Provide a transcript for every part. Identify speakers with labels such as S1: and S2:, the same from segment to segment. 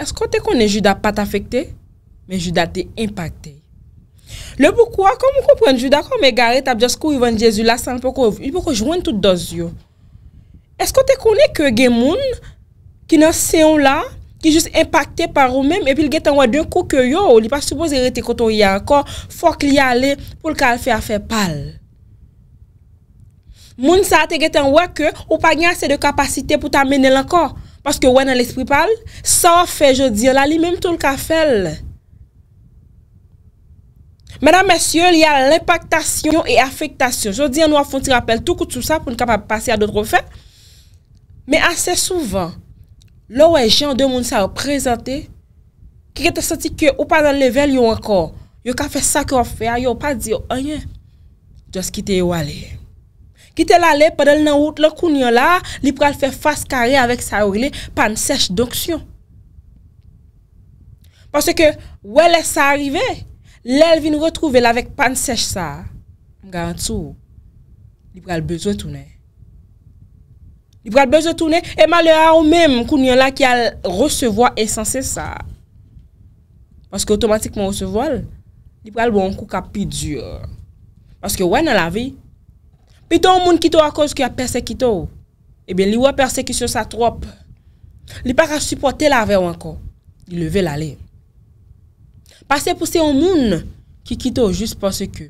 S1: esko te konen juda pat afekte, men juda te impakte. Le poukwa, kom mou kompren juda, kom mè garet ap jaskou yvan Jezu la san, poukwa jwenn tout doz yo. Esko te konen ke gen moun, ki nan seyon la, ki jist impakte par ou men, epil gen ten wè den kou ke yo, li pa supose rete koto yè akor, fok li alè pou lkal fè a fè pal. Moun sa te gen ten wè ke, ou pa gen asè de kapasite pou ta menè lankor. Paske wè nan l'espri pal, sa wè fè, jò di, la li mèm tout l'ka fèl. Mèdam mèsyò, li a l'impaktasyon et l'affektasyon. Jò di, an wè fon ti rappel tout koutou sa pou n'kapa pase a doutro fè. Mè asè souvan, lò wè jè an dè moun sa wè prezantè, kè kè te santi kè ou pa nan level yon akò. Yon ka fè sa kè wè fè, a yon pa di, an yon, jò skite yon wè lè. li tel ale padel nan wot lo kounyon la, li pral fe fase kare avèk sa orile pan sech donksyon. Pansè ke wè lè sa arrive, lè vin retrouve la vèk pan sech sa. Mga an sou, li pral bezon toune. Li pral bezon toune, e malè a ou mèm kounyon la ki al recevoa esanse sa. Pansè ke otomatikman recevoal, li pral wè an bon kou kapi djur. Pansè ke wè nan la vi, Pite ou moun kito akos ki ap persekito ou, e eh ben li wè persekisyon sa trop. Li paka supporte la ave ou anko, li leve lale. Pase pou se ou moun ki kito ou jist pwase ke,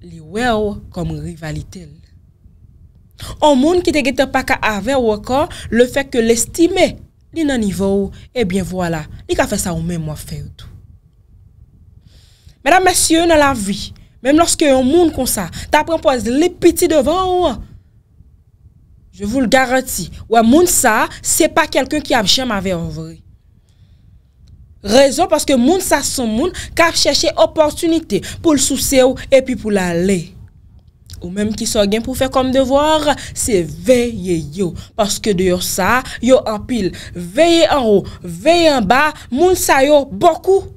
S1: li wè ou kom rivalite. Ou moun ki te gete paka ave ou akos, le fek ke lestime li nan nivou, e ben wala, li ka fè sa ou mè mwafè ou tou. Mèdam mèsyon nan la vi, mèdam mèsyon nan la vi, Mèm lòske yon moun kon sa, ta prempòs lè piti devan ou an. Je voul garanti, wè moun sa, se pa kelken ki ap chèm avè an vre. Rezon, paske moun sa son moun, ka ap chèche opportunite, pou l'souse ou, epi pou l'alè. Ou mèm ki so gen pou fè kom devor, se veye yo, paske de yo sa, yo an pil. Veye an ou, veye an ba, moun sa yo, yo an pil.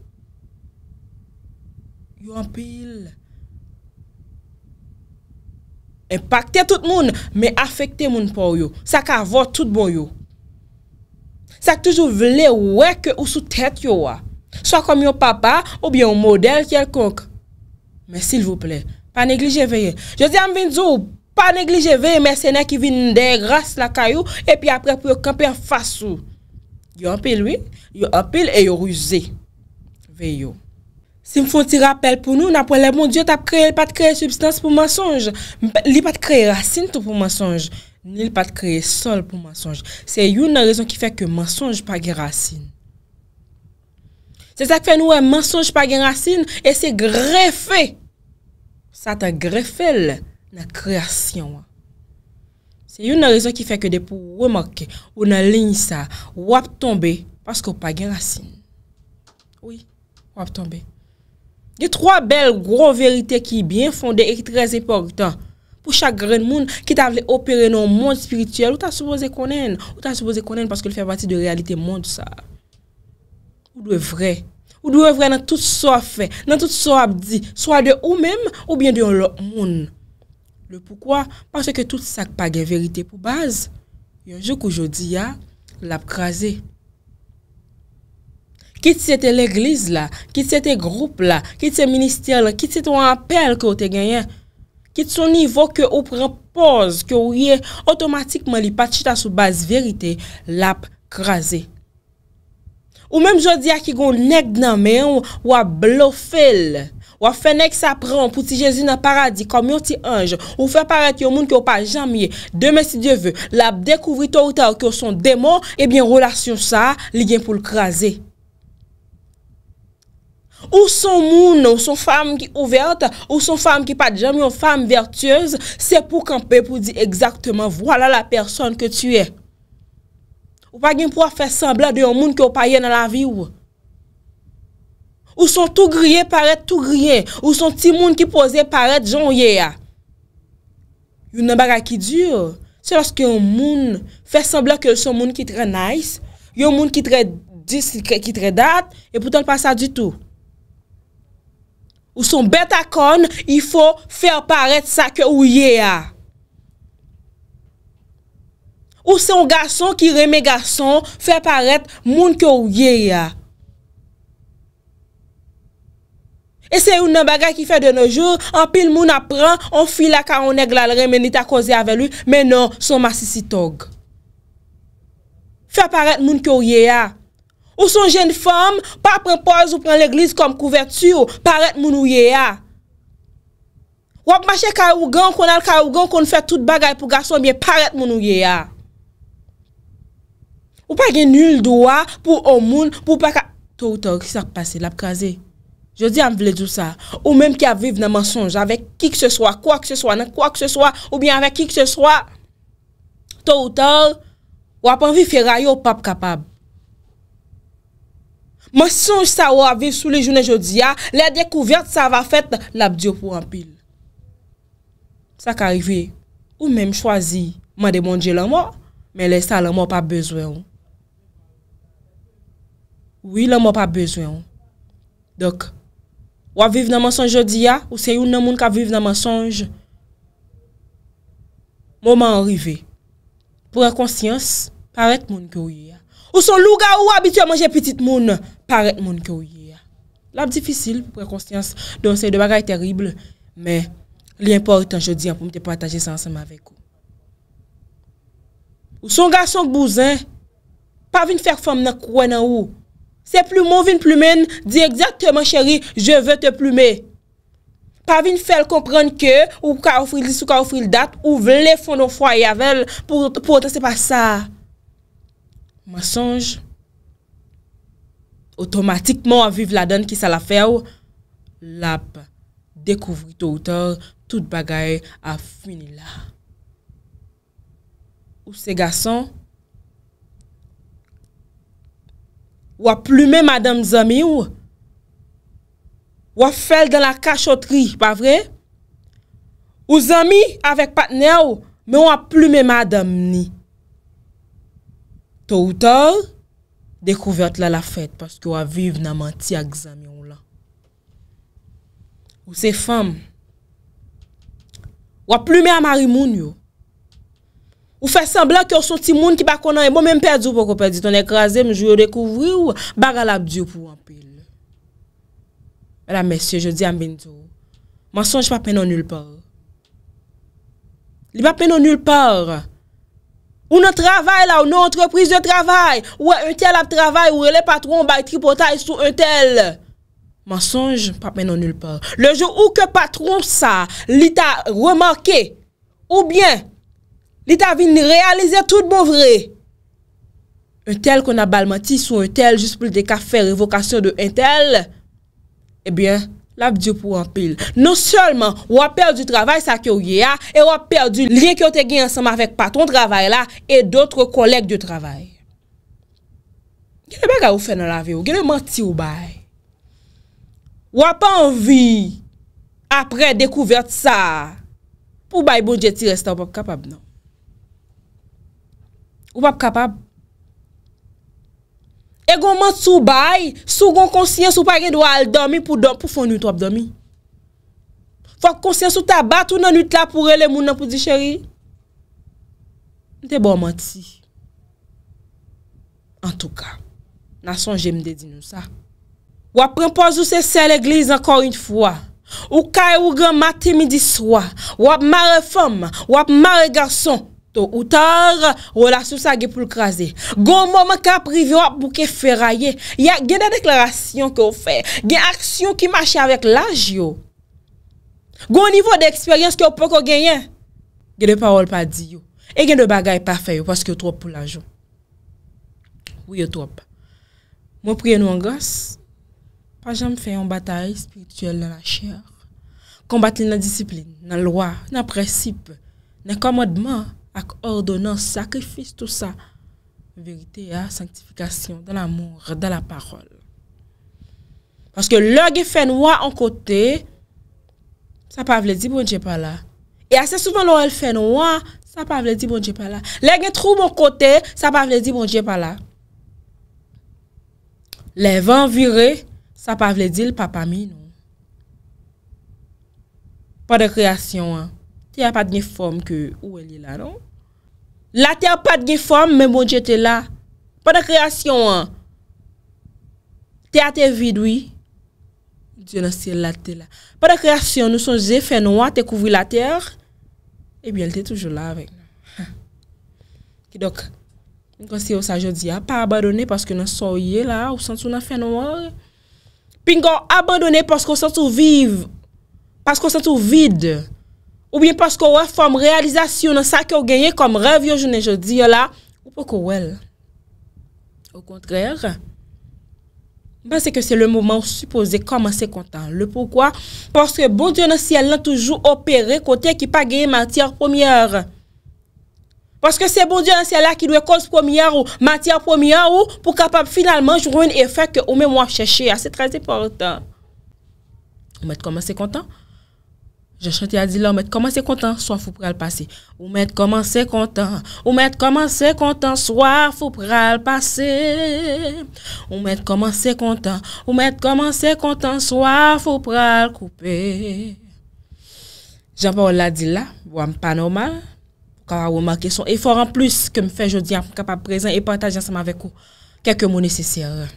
S1: Yo an pil. Impakte tout moun, me afekte moun pou yo. Sa ka avot tout bon yo. Sa ki toujou vle weke ou sou tèt yo wa. Soy kom yo papa ou bi yo model kelkonk. Men sil vouple, pa neglije veye. Yo zi am vin zou, pa neglije veye, mersenè ki vin degras la kayou, e pi apre pou yo kampi an fasou. Yo anpil wik, yo anpil e yo ruzé. Ve yo. Si mfon ti rapel pou nou, nan pou lè bon, diyo tap kreye, li pat kreye substans pou mensonj. Li pat kreye rasyen tou pou mensonj. Ni li pat kreye sol pou mensonj. Se yon nan rezon ki fek mensonj pa gen rasyen. Se sak fe nou, e mensonj pa gen rasyen, e se grefe. Sa ta grefe la kreasyen. Se yon nan rezon ki fek de pou wè mak, ou nan lèny sa, wap tombe, paskou pa gen rasyen. Oui, wap tombe. De troa bel gro verite ki bien fonde e ki trez importan pou chak gren moun ki ta vle operen nou moun spirituel ou ta souboze konen. Ou ta souboze konen paske l fè pati de realite moun sa. Ou dwe vre nan tout so a fè, nan tout so ap di, so a de ou mèm ou bien de yon l moun. Le poukwa? Paske tout sak pa gen verite pou baz, yon jok ou jodi ya, l ap krasè. Kit se te l'eglise la, kit se te groupe la, kit se minister la, kit se ton apel ki ou te genyen. Kit son nivou ki ou prepoz, ki ou ye otomatikman li pati ta sou base verite, l ap krasi. Ou mem jodi a ki goun neg nan men, ou a blofel, ou a fenex apren, pou ti jezi nan paradis, kom yo ti anj, ou fe paret yo moun ki ou pa jamye, demen si die ve, l ap dekouvri to ou ta ou ki ou son demo, ebyen eh relasyon sa li gen pou l krasi. Ou son moun, ou son fame ki ouverte, ou son fame ki pat jam, ou son fame vertueuse, se pou kanpe pou di ekzaktman, wala la person ke tu e. Ou pa gen pou a fe sembla de yon moun ki ou paye nan la vi ou. Ou son tou griye paret tou griye, ou son ti moun ki pose paret joun ye a. Yon nanbaga ki di, se loske yon moun fe sembla ke son moun ki tre nice, yon moun ki tre dis, ki tre dat, e poutan pa sa di tou. Ou son bèta kon, i fò fèr paret sa kè ou ye a. Ou son gason ki remè gason, fèr paret moun kè ou ye a. E se yon nan bagay ki fè de nou jour, an pil moun apren, an fi la ka one glal remè ni ta koze avè lu, menon son masisi tog. Fèr paret moun kè ou ye a. Ou son jen fom, pa prepoz ou pren l'eglis kom kouvertu, paret moun ou ye ya. Ou ap mache karougan kon al karougan kon fè tout bagay pou gason, biye paret moun ou ye ya. Ou pa gen nul doa pou omoun, pou pa ka... To ou to, ki sa kpase, la pkaze? Je di an vle djou sa. Ou menm ki aviv nan mensonj, avè kik se swa, kwa kse swa, nan kwa kse swa, ou biye avè kik se swa. To ou to, ou ap anvi fè rayo, pap kapab. Monsonj sa waviv sou le jounen jodi ya, le dekouvyat sa wafet la bdyo pou anpil. Sa ka rive, ou menm chwazi, man demondje la mò, men lè sa la mò pa bezwen. Oui la mò pa bezwen. Dok, waviv nan monsonj jodi ya, ou se yon nan moun ka viv nan monsonj, mòman rive, pou rekonsyans, parek moun kyo yoy ya. Ou son lou ga ou abityo a manje petit moun, parek moun ki ou ye. Lab difisil pou prekonsyans donse de bagay terible, me li importan jodi an pou mte pataje san seman vek ou. Ou son ga son bouzen, pa vin fèr fèm nan kwen nan ou. Se plou moun vin ploumen, di ekzaktèman chèri, je vè te ploume. Pa vin fèl komprenn ke ou ka oufri lissou, ka oufri ldat, ou vèl le fon nou fwa yavel pou otan sepa sa. Mwa sonj, otomatikman waviv la don ki sa la fe ou, lap, dekouvri to utor, tout bagay a fini la. Ou se gason, wap plume madam zami ou, wap fel dan la kachotri, ba vre? Ou zami avek patne ou, men wap plume madam ni. To ou to, dekouvert la la fèt, paske ou a viv nan manti a gzamyon la. Ou se fam, ou a plume a mari moun yo. Ou fe semblant ki ou sou ti moun ki bako nan e bon men perdi ou poko perdi, ton ekraze mou jou yo dekouvri ou baga la bdi ou pou wampil. Mèla mèsyè, je di ambin to. Mansonj pa penon nul par. Li pa penon nul par. Mèla mèsyè, Ou nou travay la, ou nou entreprise de travay. Ou e untel ap travay, ou e le patron bay tripotay sou untel. Mansonj, papen nou nul pa. Le jou ou ke patron sa, li ta remanke. Ou bien, li ta vin realize tout bon vre. Untel kon a balmati sou untel, jist pou de ka fè revokasyon de untel. Ebyen. Eh l ap diyo pou anpil. Nou solman, w ap perdi travay sa ki ou ye a, e w ap perdi liye ki ou te gen ansama vek paton travay la, e dotre kolek diyo travay. Gene be gwa ou fe nan la ve ou? Gene menti ou bay? W ap anvi apre dekouvert sa pou bay bonjeti restan w ap kapab nan? W ap kapab? E gon man sou bay, sou gon konsyen sou pa gen dwa al domi pou fon nout wap domi. Fok konsyen sou tabat ou nan nout la pou rele mounan pou di cheri. Nte bon manti. En tout ka, nan son jemde di nou sa. Wap repos ou se se l'eglise ankor yon fwa. Ou kaye ou gran mati midi swa. Wap mare fwam, wap mare garson. To, ou tar, ou la sou sa ge pou l krasi. Gon mou mè ka privi wap pou ke feraye. Ya gen de deklarasyon ki ou fe. Gen aksyon ki mache avèk laj yo. Gon nivou de eksperyans ki ou poko genyen. Gen de parol pa di yo. E gen de bagay pa fe yo, paske yo trop pou laj yo. Ou yo trop. Mwen priye nou an gos. Pajan m fe yon batayi sprituel nan laj yo. Kombatli nan disiplin, nan loa, nan precip, nan komodman. ak ordonans, sakrifis, tout sa verite, ya, sanktifikasyon, dan la moun, dan la parol. Paske lè gen fè noua an kote, sa pa vle di bon dje pala. E asè soufan lò el fè noua, sa pa vle di bon dje pala. Lè gen trou moun kote, sa pa vle di bon dje pala. Lè ven vire, sa pa vle di l papami nou. Pa de kreasyon an. Te a pa dne form ke ou el ye la, non? La te a pa dne form, men bon je te la. Pa da kreasyon an, te a te vidwi, diyo nan siye la te la. Pa da kreasyon, nou son ze fè nou an, te kouvri la ter, ebyen te toujou la avèk. Ki dok, mwen konsi yo sa jodi, a pa abadone paske nan soye la, ou santsou nan fè nou an, pingon abadone paske ou santsou viv, paske ou santsou vid, mwen konsi yo sa jodi, Ou bien paskou wè fòm rèalizasyon an sa ki ou genye kom rèv yon jounen joudi yon la, ou pou kou wèl. Ou kontrèr, mwen se ke se lè mouman ou supose koman se kontan. Le poukwa? Paske bon diyon an sè lè an toujou opère kote ki pa genye matyè an pomièr. Paske se bon diyon an sè lè ki lè konz pomièr ou matyè an pomièr ou pou kapap finalman jounen efèk ou mè mwa chèche. Ase ah, trèzè portan. Ou mè te koman se kontan? Je chante Adil la, ou mèd koman se kontan, swa foup ral pase. Ou mèd koman se kontan, ou mèd koman se kontan, swa foup ral pase. Ou mèd koman se kontan, ou mèd koman se kontan, swa foup ral koupe. Jè parol Adil la, wèm panoman, kwa wèm ake son eforan plus ke m fè jodi an kapap prezen e patajan seman vek ou. Kèkè mouni se sè rè.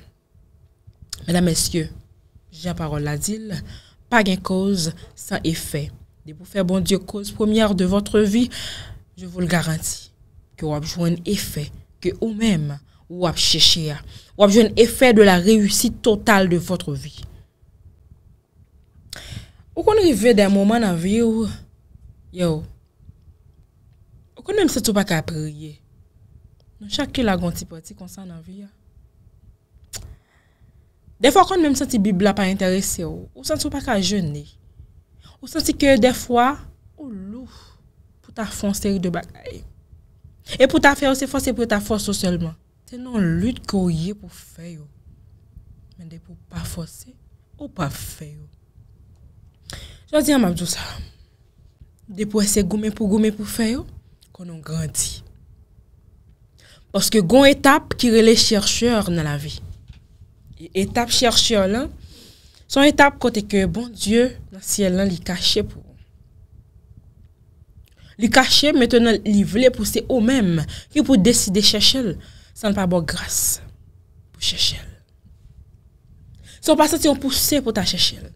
S1: Mèdèm mèsyè, jè parol Adil la. pa gen koz sa efè. De pou fè bon diyo koz premier de vòtre vi, je vòl garanti ki wap jwen efè, ki ou mèm wap chèchè ya. Wap jwen efè de la reyousi total de vòtre vi. Ou kon rive dè mouman nan vi ou, yo, ou kon mèm se tou pa ka prèye, nan chakè la gonti pati konsan nan vi ya. De fwa kon men m senti bib la pa interese yo, ou senti ou pa ka jene. Ou senti ke de fwa, non ou lou, pou ta fon seri de bagay. E pou ta fere se fose pou ta foso selman. Se nan lout kou ye pou feyo, men de pou pa fose ou pa feyo. Jwa di an m apjousa, de pou ese goume pou goume pou feyo, konon grandi. Oske gon etap ki rele chercheur nan la vey. Etap cherche yo lan, son etap kote ke bon dieu nan siel lan li kache pou. Li kache, meten nan li vle puse ou menm, ki pou deside chechel, san pa bo grase pou chechel. Son pasan si yo puse pou ta chechel.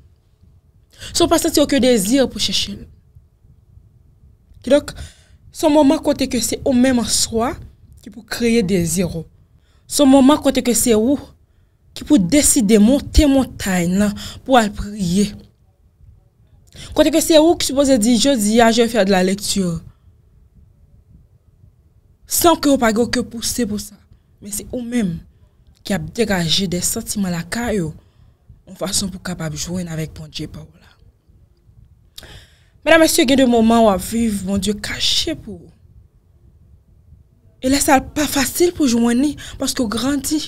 S1: Son pasan si yo ke dezir pou chechel. Ki lak, son moman kote kote ke se ou menm an swa, ki pou kreye dezir ou. Son moman kote ke se ou, ki pou deside monte montay nan pou al priye. Kote ke se ou ki sou pose di, je di a, je fè de la lektur. San ke ou pa ge ou ke pousse pou sa, men se ou men, ki ap degaje de sentiman la ka yo, ou fason pou kapab jwen avèk pon dje pa ou la. Men a mè se gen de mouman ou ap viv, pon dje kache pou. E lè sa al pa fasil pou jwen ni, pwoske ou grandi.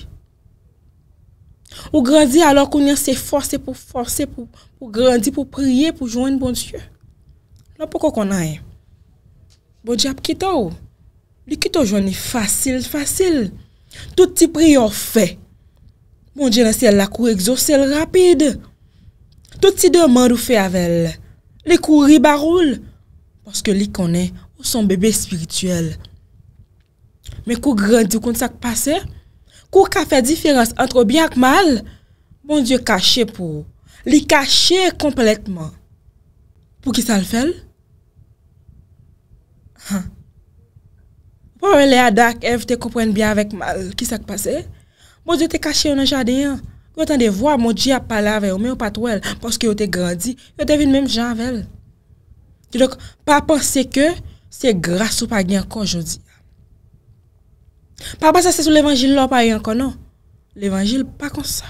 S1: Ou grandi alor konye se force pou force pou grandi pou priye pou jwenn bonjye La pou ko konay Bonjye ap kito ou Li kito jwenni fasil fasil Touti priyo fe Bonjye nasye la kou exosel rapide Touti deman ou fe avel Li kou riba roule Poske li konen ou son bebe spirituel Men kou grandi kon sa k pase Kou ka fe diferans antro byan k mal, moun diyo kache pou. Li kache kompletman. Pou ki sa l fel? Pou wè lè adak ev te kompwen byan vek mal, ki sa k pase? Moun diyo te kache ou nan jadeyan. Moun tan de vwa moun diya pala vey ou men ou pat wèl, poske yo te grandi, yo te vin mèm jan vel. Ti lòk, pa pò se ke, se grase ou pa gen akon jodi. Pa ba sa se sou l'evangil lò pa yon konon. L'evangil pa kon sa.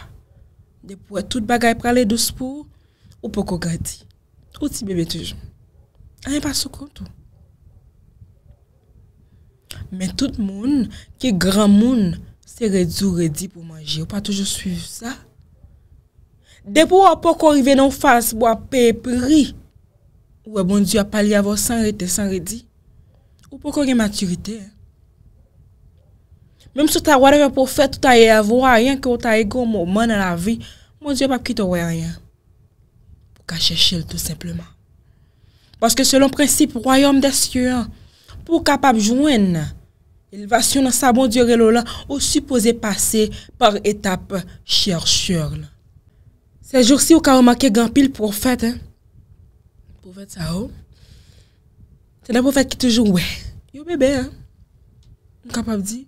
S1: De pou e tout bagay prale dous pou ou pou kogadi. Ou ti bebe toujou. A yon pa sou konto. Men tout moun ki gran moun se redi ou redi pou manji ou pa toujou suiv sa. De pou ou pou kori venon fase bo apè pri. Ou e bon diwa pali avò san redi. Ou pou kori maturite. E. Mèm sou ta wade wè pou fèt ou ta yè avwa, yèn ki ou ta yè gò mò man nan la vi, mò diè pap ki tou wè yèn. Pou ka chèchèl tout simplement. Paske selon prinsip, wè yòm de s'yò an, pou kapap jwèn, el vasyon nan sa mò bon diè relò lan, ou supose pase par etap chèchèl. Se jòr si ou ka wè makè gampil pou fèt, pou fèt sa wò, te nan pou fèt ki tou jwèn, yo bebe, mèm kapap diè,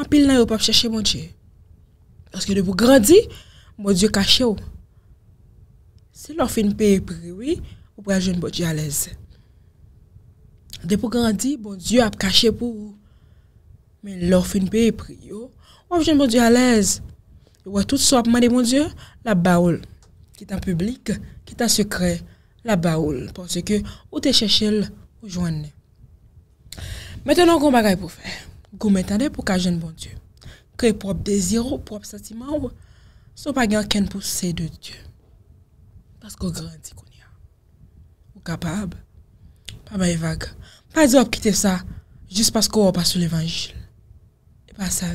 S1: En pile là, vous pas chercher mon Dieu. Parce que de vous grandir, mon Dieu caché Si l'on fait une paix prix, oui, vous pouvez jouer bon Dieu à l'aise. De vous grandir, mon Dieu a caché pour vous. Mais l'on fait une paix prix, vous jeune, bon Dieu à l'aise. Ouais, tout ça, mon Dieu, la baoule, qui est en public, qui est en secret, la baoule. Parce que, vous te cherchez, vous joignez. Maintenant, qu'on va pour faire vous m'entendez pour qu'un bon Dieu. Que propres désirs, ou propres sentiments ne sont pas quelqu'un qu'un poussée de Dieu. Parce qu'on grandit qu'on est capables. Ou capable. Pas mal vague. Pas de quitter ça juste parce qu'on pas sur l'évangile. Et pas ça.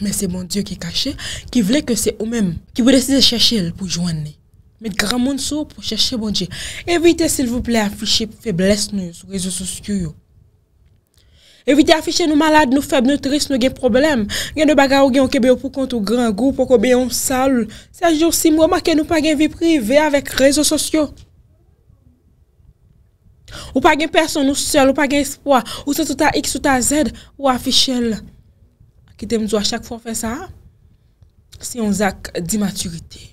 S1: Mais c'est mon Dieu qui est caché, qui voulait que c'est vous-même, qui vous décidez de chercher pour joindre. Mais grand monde pour chercher mon Dieu. Évitez, s'il vous plaît, afficher faiblesse sur les réseaux sociaux. Evite afiche nou malade, nou feb, nou tris, nou gen problem. Gen nou baga ou gen ou kebe ou pou kont ou gran goup, ou ko beyon sal. Se a joun si mwoma ke nou pa gen vi privi, ve avèk rezo sosyo. Ou pa gen person nou sel, ou pa gen espoi, ou se touta x, touta z, ou afiche l. Ki tem zou a chak fwa fè sa. Se yon zak di maturite.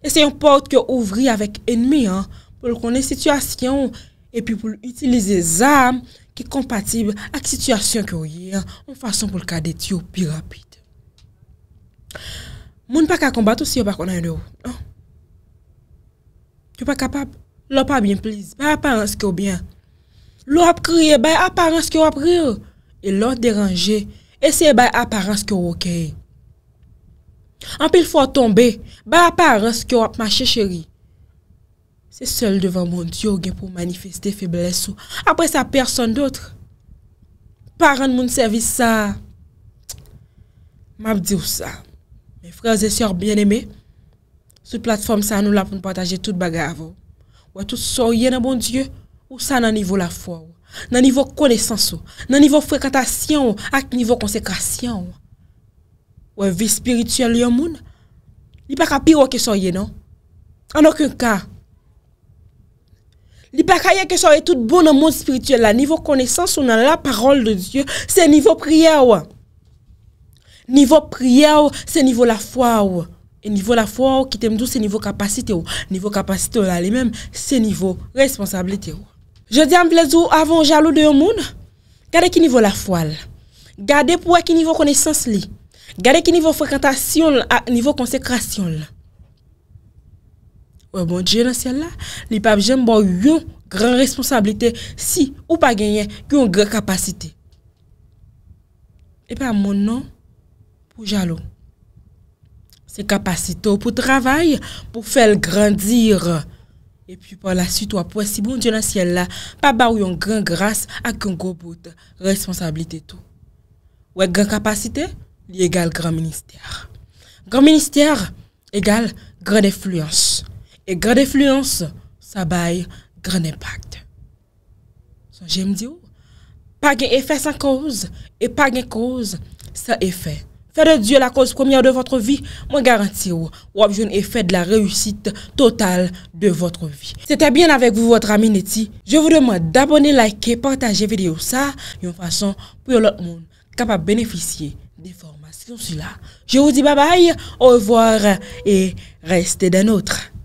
S1: E se yon port ke ouvri avèk enmi an. Po l konen situasyon, e pi pou l itilize zam, ki kompatib ak situasyon ki ou yè, ou fason pou l kade ti ou pi rapit. Moun pa ka kombat ou si yo pa konan yo. Yo pa kapab, lò pa bin pliz, bay aparense ki ou bin. Lò ap kriye, bay aparense ki ou ap rir. E lò deranje, ese bay aparense ki ou okè. An pil fwa tombe, bay aparense ki ou ap mache chéri. Se sel devan moun Diyo gen pou manifeste febles ou apre sa person doutre. Paran moun servisa. Ma ap bon di ou sa. Me frèz e sèr bien eme. Sout platform sa anou la pou nou pataje tout bagave ou. Ou a tout soye nan moun Diyo ou sa nan nivou la fwa ou. Nan nivou konesans ou. Nan nivou frekantasyon ou ak nivou konsekasyon ou. Ou a vi spirituel yon moun. Ni pa kapi ou a ke soye nan. An akoun ka. Il n'y a pas que soit tout bon dans monde spirituel, là, niveau connaissance, on a la parole de Dieu, c'est niveau prière. Ouais. Niveau prière, c'est niveau la foi. Ouais. Et niveau la foi, qui t'aime tout, c'est niveau capacité. Ouais. Niveau capacité, là, les mêmes, c'est niveau responsabilité. Je dis à plaisir avant jaloux de monde, gardez qui niveau la foi. gardez pour qui niveau connaissance. Gardez qui niveau fréquentation, à niveau consécration. Euh, bon Dieu dans ciel là, les papes ont une grande responsabilité si ou pas gagner une grande capacité. Et pas mon nom pour jaloux. C'est capacité pour travailler, pour faire grandir. Et puis par la suite, pour si bon Dieu dans ciel là, pas ba une grande grâce à une grande responsabilité tout. Ouais, grande capacité, égal grand ministère. Grand ministère égale grande influence. E gran defluens, sa bay gran impakt. San jem diyo, pa gen efè san koz, e pa gen koz san efè. Fè de Diyo la koz pwemyan de vwotre vi, mwen garanti yo, wap joun efè de la rewisite total de vwotre vi. Se te bien avèk vwotre amin eti, je vwou deman d'abonè, likeè, partajè videyo sa, yon fason pou yon lot moun kapap benefisye de formasyon sou la. Je vwou di babay, au revoir, e reste den outre.